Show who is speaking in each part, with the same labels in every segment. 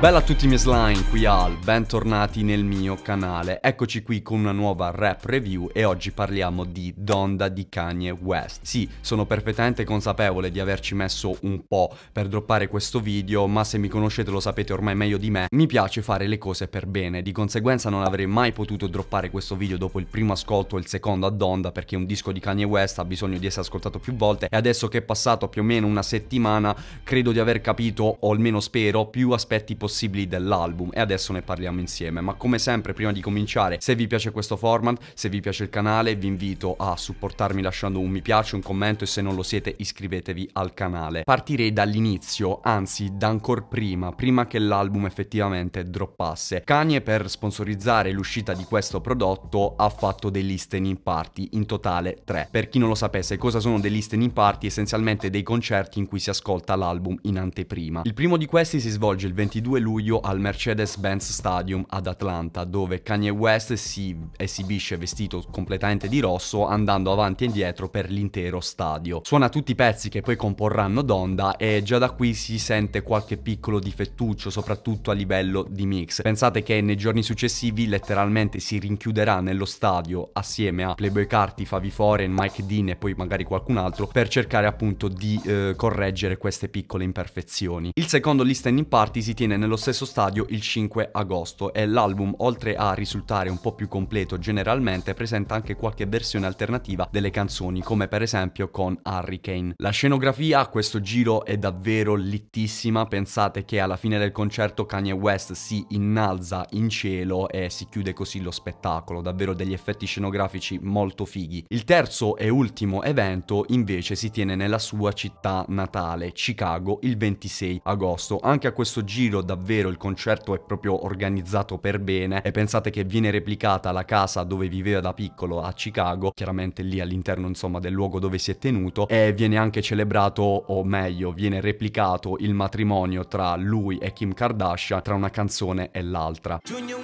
Speaker 1: Bella a tutti i miei slime, qui Al, bentornati nel mio canale. Eccoci qui con una nuova rap review e oggi parliamo di Donda di Kanye West. Sì, sono perfettamente consapevole di averci messo un po' per droppare questo video, ma se mi conoscete lo sapete ormai meglio di me, mi piace fare le cose per bene, di conseguenza non avrei mai potuto droppare questo video dopo il primo ascolto e il secondo a Donda perché un disco di Kanye West ha bisogno di essere ascoltato più volte e adesso che è passato più o meno una settimana credo di aver capito, o almeno spero, più aspetti possibili possibili dell'album e adesso ne parliamo insieme. Ma come sempre, prima di cominciare, se vi piace questo format, se vi piace il canale, vi invito a supportarmi lasciando un mi piace, un commento e se non lo siete iscrivetevi al canale. Partirei dall'inizio, anzi da ancor prima, prima che l'album effettivamente droppasse. Kanye per sponsorizzare l'uscita di questo prodotto ha fatto dei listening party, in totale tre. Per chi non lo sapesse, cosa sono dei listening party? Essenzialmente dei concerti in cui si ascolta l'album in anteprima. Il primo di questi si svolge il 22 22 luglio al Mercedes-Benz Stadium ad Atlanta, dove Kanye West si esibisce vestito completamente di rosso andando avanti e indietro per l'intero stadio. Suona tutti i pezzi che poi comporranno Donda e già da qui si sente qualche piccolo difettuccio, soprattutto a livello di mix. Pensate che nei giorni successivi letteralmente si rinchiuderà nello stadio assieme a Playboy Carti, Favi Foreign, Mike Dean e poi magari qualcun altro per cercare appunto di eh, correggere queste piccole imperfezioni. Il secondo listening party si tiene nel nello stesso stadio il 5 agosto e l'album, oltre a risultare un po' più completo generalmente, presenta anche qualche versione alternativa delle canzoni, come per esempio con Hurricane. La scenografia a questo giro è davvero littissima, pensate che alla fine del concerto Kanye West si innalza in cielo e si chiude così lo spettacolo, davvero degli effetti scenografici molto fighi. Il terzo e ultimo evento invece si tiene nella sua città natale, Chicago, il 26 agosto. Anche a questo giro davvero davvero, il concerto è proprio organizzato per bene e pensate che viene replicata la casa dove viveva da piccolo a Chicago, chiaramente lì all'interno insomma del luogo dove si è tenuto e viene anche celebrato o meglio viene replicato il matrimonio tra lui e Kim Kardashian tra una canzone e l'altra. Junior,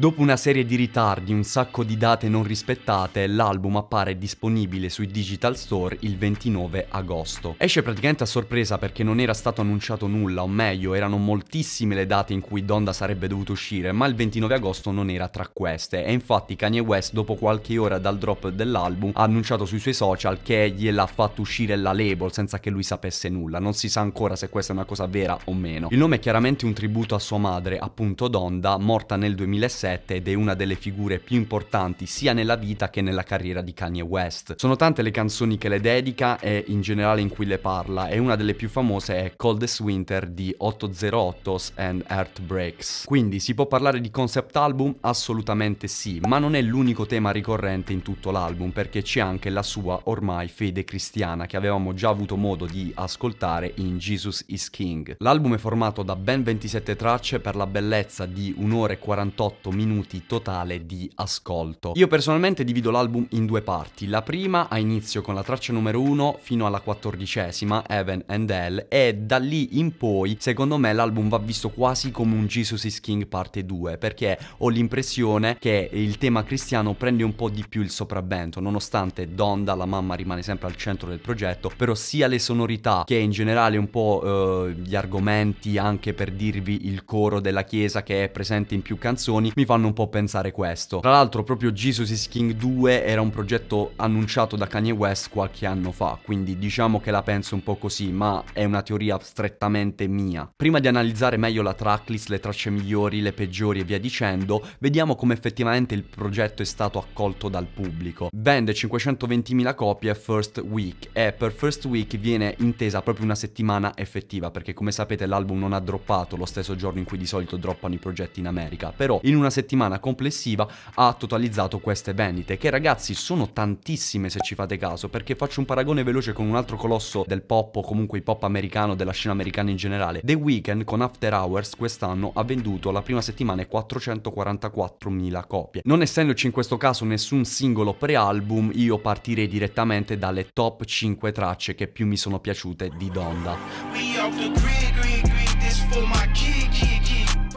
Speaker 1: Dopo una serie di ritardi, un sacco di date non rispettate, l'album appare disponibile sui digital store il 29 agosto. Esce praticamente a sorpresa perché non era stato annunciato nulla, o meglio, erano moltissime le date in cui Donda sarebbe dovuto uscire, ma il 29 agosto non era tra queste, e infatti Kanye West dopo qualche ora dal drop dell'album ha annunciato sui suoi social che gliel'ha fatto uscire la label senza che lui sapesse nulla, non si sa ancora se questa è una cosa vera o meno. Il nome è chiaramente un tributo a sua madre, appunto Donda, morta nel 2006 2007 ed è una delle figure più importanti sia nella vita che nella carriera di Kanye West. Sono tante le canzoni che le dedica e in generale in cui le parla e una delle più famose è Coldest Winter di 808s and Heartbreaks. Quindi si può parlare di concept album? Assolutamente sì, ma non è l'unico tema ricorrente in tutto l'album perché c'è anche la sua ormai fede cristiana che avevamo già avuto modo di ascoltare in Jesus is King. L'album è formato da ben 27 tracce per la bellezza di 1 ora e 48 minuti totale di ascolto. Io personalmente divido l'album in due parti. La prima ha inizio con la traccia numero 1 fino alla quattordicesima, Heaven and Hell, e da lì in poi, secondo me, l'album va visto quasi come un Jesus is King parte 2, perché ho l'impressione che il tema cristiano prende un po' di più il sopravvento, nonostante Donda, la mamma, rimane sempre al centro del progetto, però sia le sonorità che in generale un po' eh, gli argomenti, anche per dirvi il coro della chiesa che è presente in più canzoni, mi fanno un po' pensare questo. Tra l'altro proprio Jesus is King 2 era un progetto annunciato da Kanye West qualche anno fa, quindi diciamo che la penso un po' così, ma è una teoria strettamente mia. Prima di analizzare meglio la tracklist, le tracce migliori, le peggiori e via dicendo, vediamo come effettivamente il progetto è stato accolto dal pubblico. Vende 520.000 copie First Week e per First Week viene intesa proprio una settimana effettiva, perché come sapete l'album non ha droppato lo stesso giorno in cui di solito droppano i progetti in America, però in una settimana settimana complessiva ha totalizzato queste vendite, che ragazzi sono tantissime se ci fate caso, perché faccio un paragone veloce con un altro colosso del pop o comunque il pop americano, della scena americana in generale. The Weeknd con After Hours quest'anno ha venduto la prima settimana 444.000 copie. Non essendoci in questo caso nessun singolo pre-album, io partirei direttamente dalle top 5 tracce che più mi sono piaciute di Donda.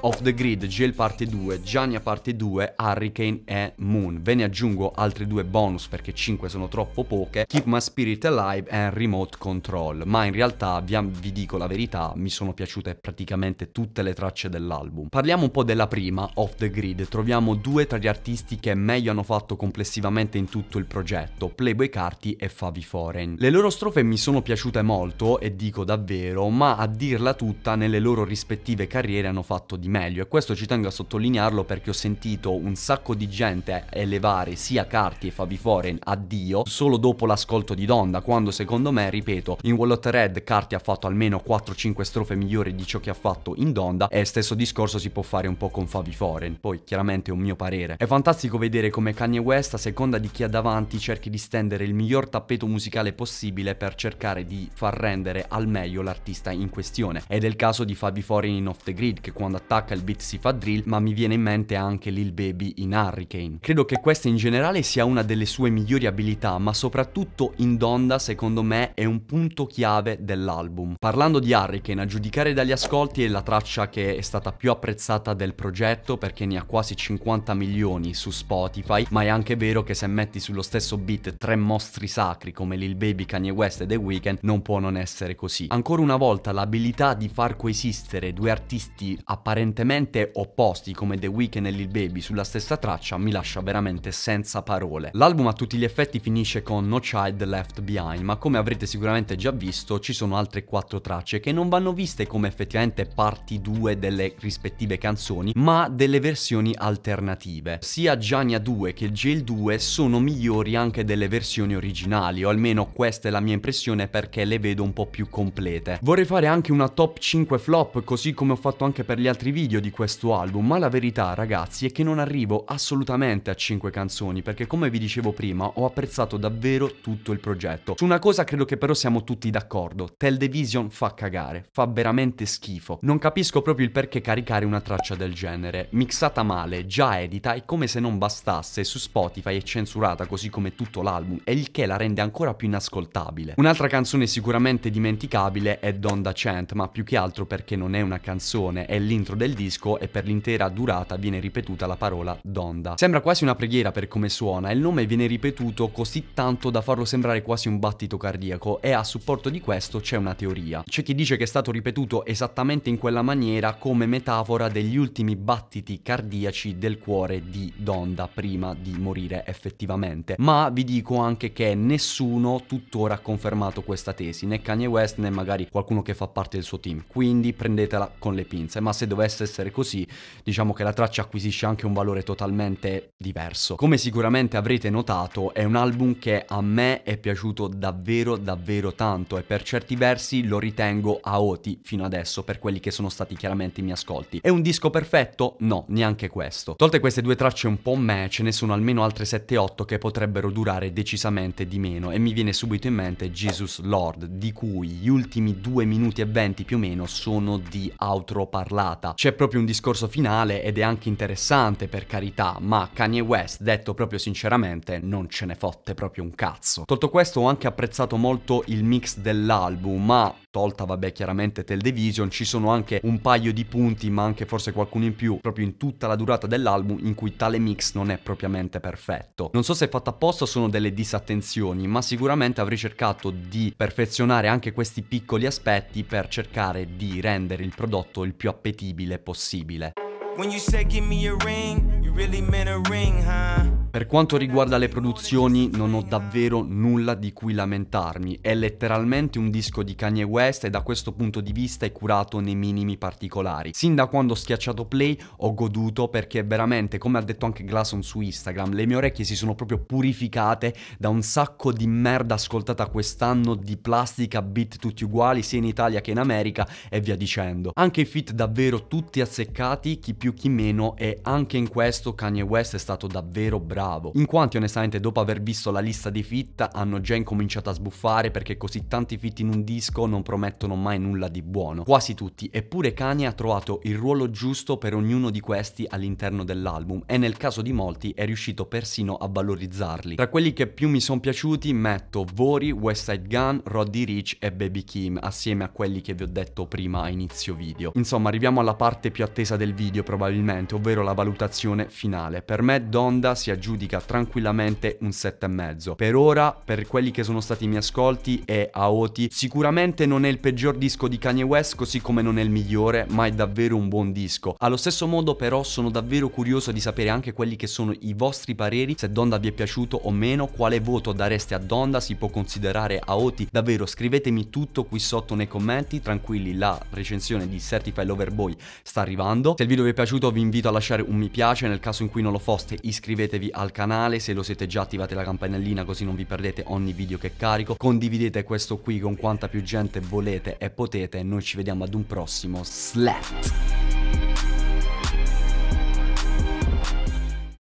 Speaker 1: Off the Grid, Gel parte 2, Gianni parte 2, Hurricane e Moon. Ve ne aggiungo altri due bonus perché 5 sono troppo poche, Keep My Spirit Alive e Remote Control, ma in realtà vi, vi dico la verità, mi sono piaciute praticamente tutte le tracce dell'album. Parliamo un po' della prima, Off the Grid, troviamo due tra gli artisti che meglio hanno fatto complessivamente in tutto il progetto, Playboy Carti e Favi Foreign. Le loro strofe mi sono piaciute molto e dico davvero, ma a dirla tutta nelle loro rispettive carriere hanno fatto di meglio e questo ci tengo a sottolinearlo perché ho sentito un sacco di gente elevare sia Carti e Fabi Foreign a Dio solo dopo l'ascolto di Donda quando secondo me, ripeto, in Wall Wallet Red Carti ha fatto almeno 4-5 strofe migliori di ciò che ha fatto in Donda e stesso discorso si può fare un po' con Fabi Foreign, poi chiaramente è un mio parere. È fantastico vedere come Kanye West a seconda di chi ha davanti cerchi di stendere il miglior tappeto musicale possibile per cercare di far rendere al meglio l'artista in questione ed è il caso di Fabi Foreign in Off The Grid che quando attacca spacca, il beat si fa drill, ma mi viene in mente anche Lil Baby in Hurricane. Credo che questa in generale sia una delle sue migliori abilità, ma soprattutto in Donda secondo me è un punto chiave dell'album. Parlando di Hurricane, a giudicare dagli ascolti è la traccia che è stata più apprezzata del progetto perché ne ha quasi 50 milioni su Spotify, ma è anche vero che se metti sullo stesso beat tre mostri sacri come Lil Baby, Kanye West e The Weeknd non può non essere così. Ancora una volta l'abilità di far coesistere due artisti apparentemente apparentemente opposti come The Weeknd e Lil Baby sulla stessa traccia mi lascia veramente senza parole. L'album a tutti gli effetti finisce con No Child Left Behind, ma come avrete sicuramente già visto ci sono altre quattro tracce che non vanno viste come effettivamente parti 2 delle rispettive canzoni, ma delle versioni alternative. Sia Jania 2 che Jail 2 sono migliori anche delle versioni originali, o almeno questa è la mia impressione perché le vedo un po' più complete. Vorrei fare anche una top 5 flop, così come ho fatto anche per gli altri video video di questo album, ma la verità ragazzi è che non arrivo assolutamente a 5 canzoni, perché come vi dicevo prima ho apprezzato davvero tutto il progetto. Su una cosa credo che però siamo tutti d'accordo, Tell the Vision fa cagare, fa veramente schifo. Non capisco proprio il perché caricare una traccia del genere, mixata male, già edita e come se non bastasse su Spotify è censurata così come tutto l'album, e il che la rende ancora più inascoltabile. Un'altra canzone sicuramente dimenticabile è Donda Chant, ma più che altro perché non è una canzone, è l'intro del del disco e per l'intera durata viene ripetuta la parola Donda. Sembra quasi una preghiera per come suona e il nome viene ripetuto così tanto da farlo sembrare quasi un battito cardiaco e a supporto di questo c'è una teoria. C'è chi dice che è stato ripetuto esattamente in quella maniera come metafora degli ultimi battiti cardiaci del cuore di Donda prima di morire effettivamente, ma vi dico anche che nessuno tuttora ha confermato questa tesi, né Kanye West né magari qualcuno che fa parte del suo team, quindi prendetela con le pinze, ma se dovesse dovesse essere così, diciamo che la traccia acquisisce anche un valore totalmente diverso. Come sicuramente avrete notato, è un album che a me è piaciuto davvero davvero tanto e per certi versi lo ritengo AOTI fino adesso per quelli che sono stati chiaramente i miei ascolti. È un disco perfetto? No, neanche questo. Tolte queste due tracce un po' me, ce ne sono almeno altre 7-8 che potrebbero durare decisamente di meno e mi viene subito in mente Jesus Lord, di cui gli ultimi 2 minuti e 20 più o meno sono di outro parlata. C'è c'è proprio un discorso finale ed è anche interessante per carità, ma Kanye West, detto proprio sinceramente, non ce ne fotte proprio un cazzo. Tolto questo ho anche apprezzato molto il mix dell'album, ma tolta vabbè chiaramente Tell Division, ci sono anche un paio di punti, ma anche forse qualcuno in più, proprio in tutta la durata dell'album in cui tale mix non è propriamente perfetto. Non so se fatto apposta sono delle disattenzioni, ma sicuramente avrei cercato di perfezionare anche questi piccoli aspetti per cercare di rendere il prodotto il più appetibile possibile. When you said give me a ring, you really meant a ring, huh? Per quanto riguarda le produzioni non ho davvero nulla di cui lamentarmi, è letteralmente un disco di Kanye West e da questo punto di vista è curato nei minimi particolari. Sin da quando ho schiacciato play ho goduto perché veramente, come ha detto anche Glasson su Instagram, le mie orecchie si sono proprio purificate da un sacco di merda ascoltata quest'anno di plastica, beat tutti uguali sia in Italia che in America e via dicendo. Anche i fit davvero tutti azzeccati, chi più chi meno e anche in questo Kanye West è stato davvero bravo bravo, in quanti onestamente dopo aver visto la lista dei fit hanno già incominciato a sbuffare perché così tanti fit in un disco non promettono mai nulla di buono, quasi tutti, eppure Kanye ha trovato il ruolo giusto per ognuno di questi all'interno dell'album e nel caso di molti è riuscito persino a valorizzarli. Tra quelli che più mi sono piaciuti metto Vori, West Side Gun, Roddy Rich e Baby Kim assieme a quelli che vi ho detto prima a inizio video. Insomma arriviamo alla parte più attesa del video probabilmente, ovvero la valutazione finale. Per me Donda si aggiunge giudica tranquillamente un 7,5. Per ora, per quelli che sono stati i miei ascolti, è Aoti. Sicuramente non è il peggior disco di Kanye West, così come non è il migliore, ma è davvero un buon disco. Allo stesso modo, però, sono davvero curioso di sapere anche quelli che sono i vostri pareri, se Donda vi è piaciuto o meno, quale voto dareste a Donda, si può considerare Aoti. Davvero, scrivetemi tutto qui sotto nei commenti, tranquilli, la recensione di Certified Loverboy sta arrivando. Se il video vi è piaciuto vi invito a lasciare un mi piace, nel caso in cui non lo foste iscrivetevi al canale, se lo siete già attivate la campanellina così non vi perdete ogni video che carico, condividete questo qui con quanta più gente volete e potete, noi ci vediamo ad un prossimo slap